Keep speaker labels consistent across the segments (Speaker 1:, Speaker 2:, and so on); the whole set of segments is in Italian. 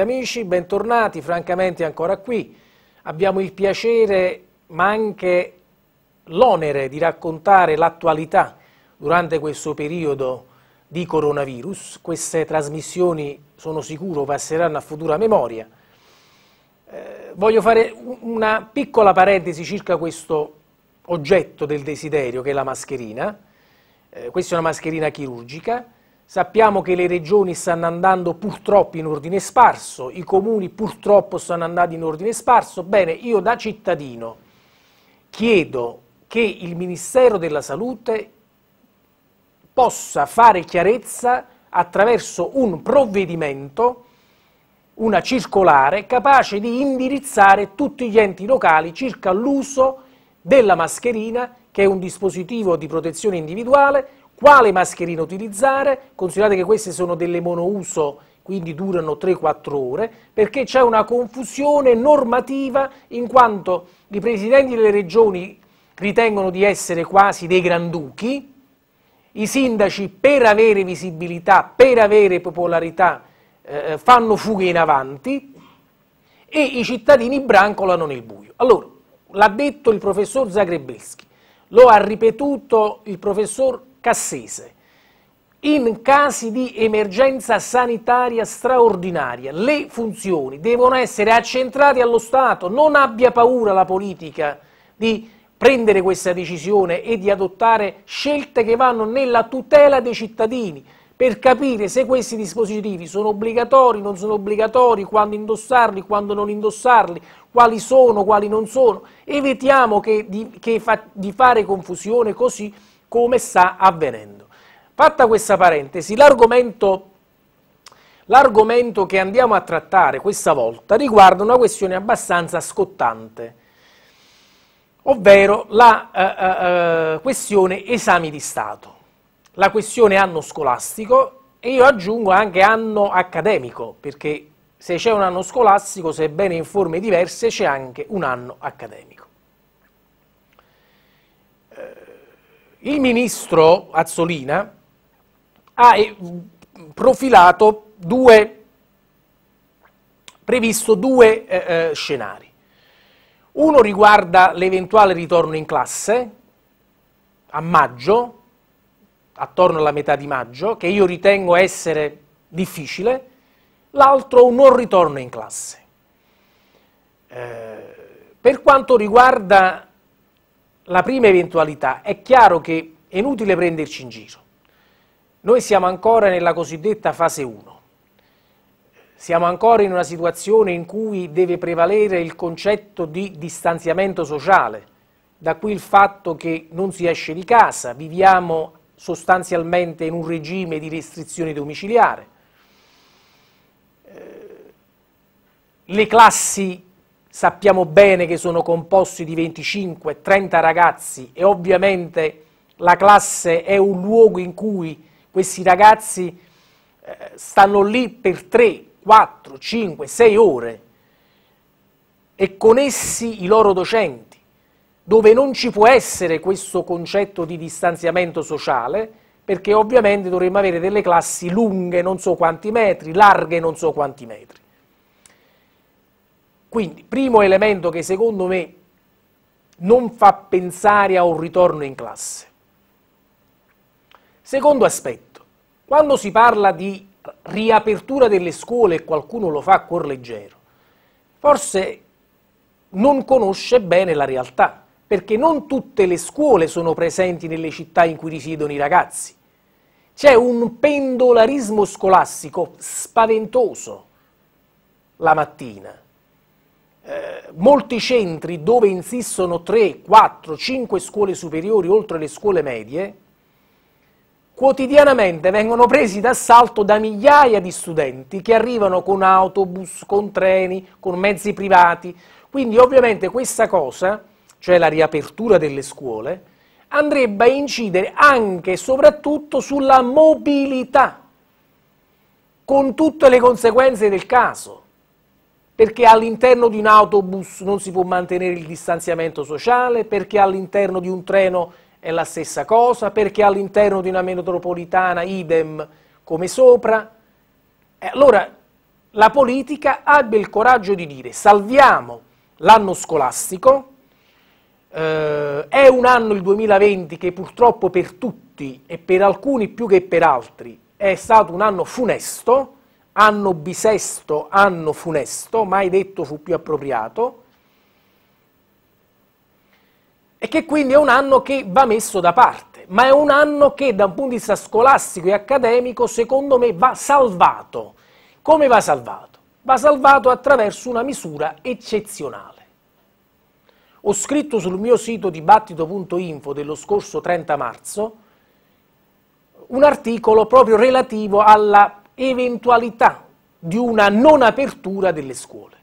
Speaker 1: cari amici, bentornati francamente ancora qui. Abbiamo il piacere ma anche l'onere di raccontare l'attualità durante questo periodo di coronavirus. Queste trasmissioni sono sicuro passeranno a futura memoria. Eh, voglio fare una piccola parentesi circa questo oggetto del desiderio che è la mascherina. Eh, questa è una mascherina chirurgica Sappiamo che le regioni stanno andando purtroppo in ordine sparso, i comuni purtroppo stanno andando in ordine sparso. Bene, io da cittadino chiedo che il Ministero della Salute possa fare chiarezza attraverso un provvedimento, una circolare, capace di indirizzare tutti gli enti locali circa l'uso della mascherina, che è un dispositivo di protezione individuale, quale mascherina utilizzare, considerate che queste sono delle monouso quindi durano 3-4 ore, perché c'è una confusione normativa in quanto i presidenti delle regioni ritengono di essere quasi dei granduchi, i sindaci per avere visibilità, per avere popolarità eh, eh fanno fughe in avanti e i cittadini brancolano nel buio. Allora, l'ha detto il professor Zagrebeschi, lo ha ripetuto il professor Cassese. In casi di emergenza sanitaria straordinaria le funzioni devono essere accentrate allo Stato, non abbia paura la politica di prendere questa decisione e di adottare scelte che vanno nella tutela dei cittadini per capire se questi dispositivi sono obbligatori, non sono obbligatori, quando indossarli, quando non indossarli, quali sono, quali non sono. Evitiamo che, di, che fa, di fare confusione così come sta avvenendo. Fatta questa parentesi, l'argomento che andiamo a trattare questa volta riguarda una questione abbastanza scottante, ovvero la uh, uh, questione esami di Stato, la questione anno scolastico e io aggiungo anche anno accademico, perché se c'è un anno scolastico, sebbene in forme diverse, c'è anche un anno accademico. il ministro Azzolina ha eh, profilato due, previsto due eh, eh, scenari. Uno riguarda l'eventuale ritorno in classe a maggio, attorno alla metà di maggio, che io ritengo essere difficile, l'altro un non ritorno in classe. Eh, per quanto riguarda la prima eventualità, è chiaro che è inutile prenderci in giro. Noi siamo ancora nella cosiddetta fase 1. Siamo ancora in una situazione in cui deve prevalere il concetto di distanziamento sociale, da qui il fatto che non si esce di casa, viviamo sostanzialmente in un regime di restrizione domiciliare. Eh, le classi sappiamo bene che sono composti di 25-30 ragazzi e ovviamente la classe è un luogo in cui questi ragazzi eh, stanno lì per 3, 4, 5, 6 ore e con essi i loro docenti, dove non ci può essere questo concetto di distanziamento sociale, perché ovviamente dovremmo avere delle classi lunghe non so quanti metri, larghe non so quanti metri. Quindi, primo elemento che secondo me non fa pensare a un ritorno in classe. Secondo aspetto, quando si parla di riapertura delle scuole e qualcuno lo fa a cuor leggero, forse non conosce bene la realtà, perché non tutte le scuole sono presenti nelle città in cui risiedono i ragazzi. C'è un pendolarismo scolastico spaventoso la mattina eh, molti centri dove insistono 3, 4, 5 scuole superiori oltre le scuole medie, quotidianamente vengono presi d'assalto da migliaia di studenti che arrivano con autobus, con treni, con mezzi privati. Quindi ovviamente questa cosa, cioè la riapertura delle scuole, andrebbe a incidere anche e soprattutto sulla mobilità, con tutte le conseguenze del caso perché all'interno di un autobus non si può mantenere il distanziamento sociale, perché all'interno di un treno è la stessa cosa, perché all'interno di una metropolitana idem come sopra. Allora la politica abbia il coraggio di dire salviamo l'anno scolastico, eh, è un anno il 2020 che purtroppo per tutti e per alcuni più che per altri è stato un anno funesto, anno bisesto, anno funesto, mai detto fu più appropriato, e che quindi è un anno che va messo da parte, ma è un anno che da un punto di vista scolastico e accademico, secondo me, va salvato. Come va salvato? Va salvato attraverso una misura eccezionale. Ho scritto sul mio sito dibattito.info dello scorso 30 marzo un articolo proprio relativo alla eventualità di una non apertura delle scuole,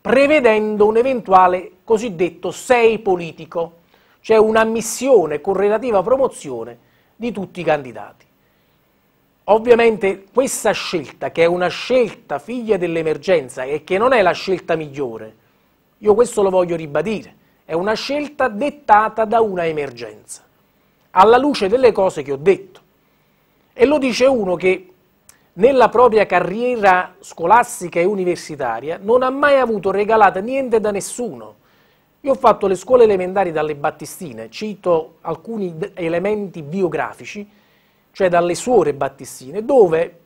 Speaker 1: prevedendo un eventuale cosiddetto sei politico, cioè un'ammissione con relativa promozione di tutti i candidati. Ovviamente questa scelta, che è una scelta figlia dell'emergenza e che non è la scelta migliore, io questo lo voglio ribadire, è una scelta dettata da una emergenza, alla luce delle cose che ho detto. E lo dice uno che nella propria carriera scolastica e universitaria non ha mai avuto regalata niente da nessuno. Io ho fatto le scuole elementari dalle Battistine, cito alcuni elementi biografici, cioè dalle suore Battistine, dove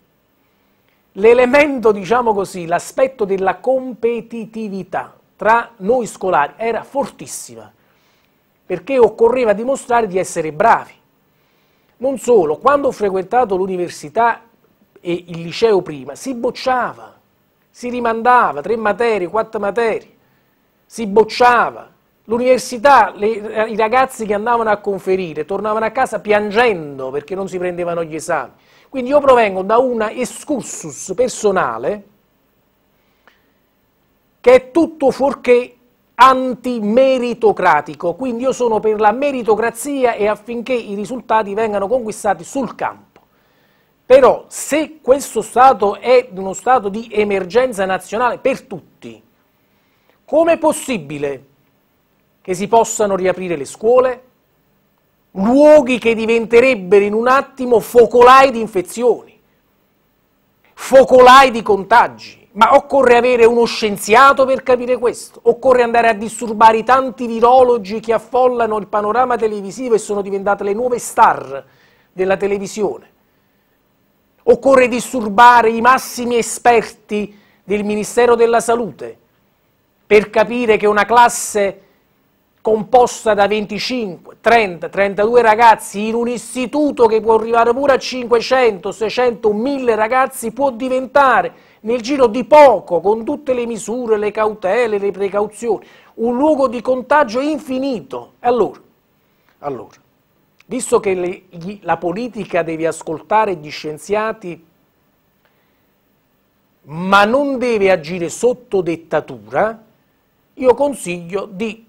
Speaker 1: l'elemento, diciamo così, l'aspetto della competitività tra noi scolari era fortissima, perché occorreva dimostrare di essere bravi. Non solo, quando ho frequentato l'università e il liceo prima, si bocciava, si rimandava, tre materie, quattro materie, si bocciava. L'università, le, eh, i ragazzi che andavano a conferire tornavano a casa piangendo perché non si prendevano gli esami. Quindi io provengo da una excursus personale che è tutto fuorché antimeritocratico, quindi io sono per la meritocrazia e affinché i risultati vengano conquistati sul campo. Però se questo Stato è uno Stato di emergenza nazionale per tutti, com'è possibile che si possano riaprire le scuole, luoghi che diventerebbero in un attimo focolai di infezioni, focolai di contagi? Ma occorre avere uno scienziato per capire questo, occorre andare a disturbare i tanti virologi che affollano il panorama televisivo e sono diventate le nuove star della televisione Occorre disturbare i massimi esperti del Ministero della Salute per capire che una classe composta da 25, 30, 32 ragazzi in un istituto che può arrivare pure a 500, 600, 1000 ragazzi può diventare nel giro di poco, con tutte le misure, le cautele, le precauzioni, un luogo di contagio infinito. Allora, allora visto che le, gli, la politica deve ascoltare gli scienziati, ma non deve agire sotto dettatura, io consiglio di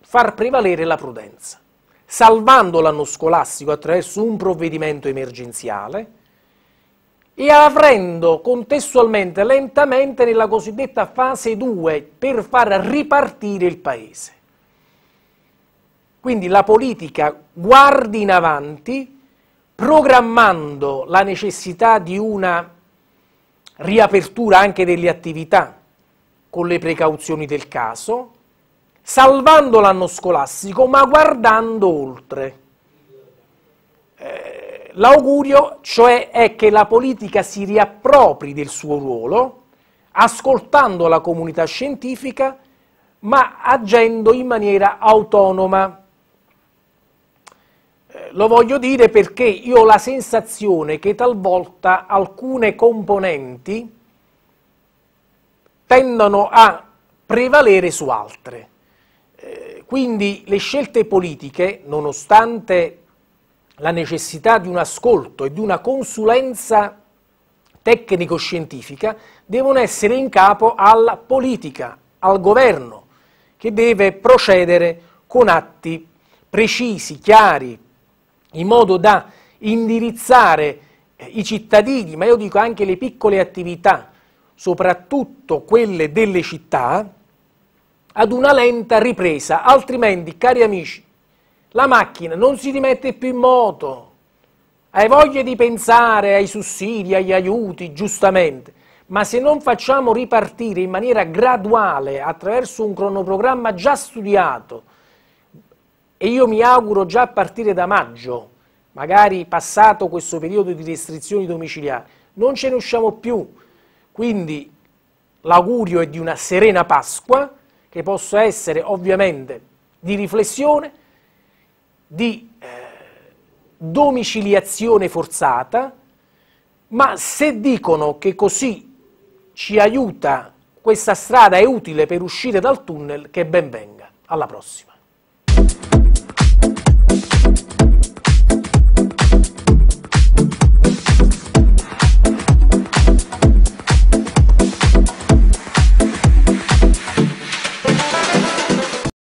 Speaker 1: far prevalere la prudenza, salvando l'anno scolastico attraverso un provvedimento emergenziale e aprendo contestualmente lentamente nella cosiddetta fase 2 per far ripartire il Paese. Quindi la politica guardi in avanti programmando la necessità di una riapertura anche delle attività con le precauzioni del caso, salvando l'anno scolastico ma guardando oltre. Eh, l'augurio cioè è che la politica si riappropri del suo ruolo ascoltando la comunità scientifica ma agendo in maniera autonoma lo voglio dire perché io ho la sensazione che talvolta alcune componenti tendono a prevalere su altre. Eh, quindi le scelte politiche, nonostante la necessità di un ascolto e di una consulenza tecnico-scientifica, devono essere in capo alla politica, al governo, che deve procedere con atti precisi, chiari, in modo da indirizzare eh, i cittadini, ma io dico anche le piccole attività, soprattutto quelle delle città, ad una lenta ripresa, altrimenti, cari amici, la macchina non si rimette più in moto, hai voglia di pensare ai sussidi, agli aiuti, giustamente, ma se non facciamo ripartire in maniera graduale attraverso un cronoprogramma già studiato, e io mi auguro già a partire da maggio, magari passato questo periodo di restrizioni domiciliari, non ce ne usciamo più. Quindi l'augurio è di una serena Pasqua, che possa essere ovviamente di riflessione, di eh, domiciliazione forzata, ma se dicono che così ci aiuta, questa strada è utile per uscire dal tunnel, che ben venga. Alla prossima.